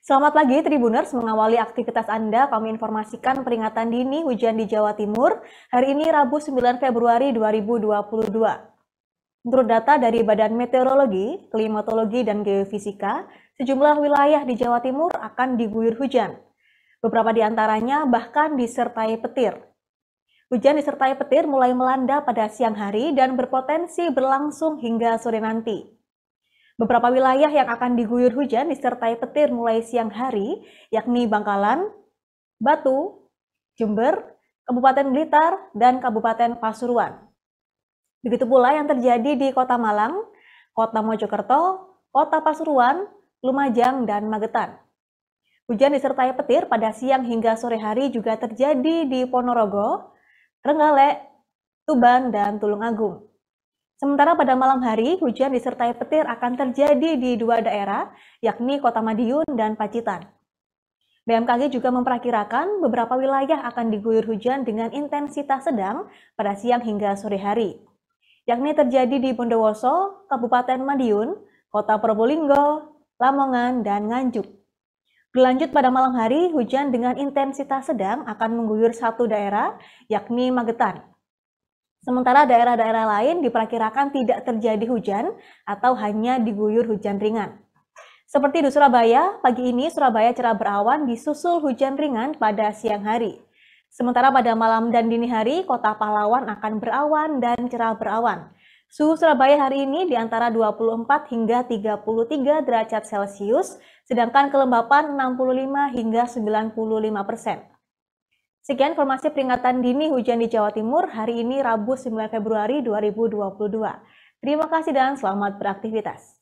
Selamat pagi Tribuners, mengawali aktivitas Anda kami informasikan peringatan dini hujan di Jawa Timur hari ini Rabu 9 Februari 2022. Menurut data dari Badan Meteorologi, Klimatologi, dan Geofisika, sejumlah wilayah di Jawa Timur akan diguyur hujan. Beberapa di antaranya bahkan disertai petir. Hujan disertai petir mulai melanda pada siang hari dan berpotensi berlangsung hingga sore nanti. Beberapa wilayah yang akan diguyur hujan disertai petir mulai siang hari, yakni Bangkalan, Batu, Jember, Kabupaten Blitar, dan Kabupaten Pasuruan. Begitu pula yang terjadi di Kota Malang, Kota Mojokerto, Kota Pasuruan, Lumajang, dan Magetan. Hujan disertai petir pada siang hingga sore hari juga terjadi di Ponorogo, Trenggalek, Tuban, dan Tulungagung. Sementara pada malam hari, hujan disertai petir akan terjadi di dua daerah, yakni Kota Madiun dan Pacitan. BMKG juga memperkirakan beberapa wilayah akan diguyur hujan dengan intensitas sedang pada siang hingga sore hari, yakni terjadi di Bondowoso, Kabupaten Madiun, Kota Probolinggo, Lamongan, dan Nganjuk. Berlanjut pada malam hari, hujan dengan intensitas sedang akan mengguyur satu daerah, yakni Magetan. Sementara daerah-daerah lain diperkirakan tidak terjadi hujan atau hanya diguyur hujan ringan. Seperti di Surabaya, pagi ini Surabaya cerah berawan disusul hujan ringan pada siang hari. Sementara pada malam dan dini hari, kota Pahlawan akan berawan dan cerah berawan. Suhu Surabaya hari ini di antara 24 hingga 33 derajat Celcius, sedangkan kelembapan 65 hingga 95 persen. Sekian informasi peringatan dini hujan di Jawa Timur hari ini Rabu 9 Februari 2022. Terima kasih dan selamat beraktivitas.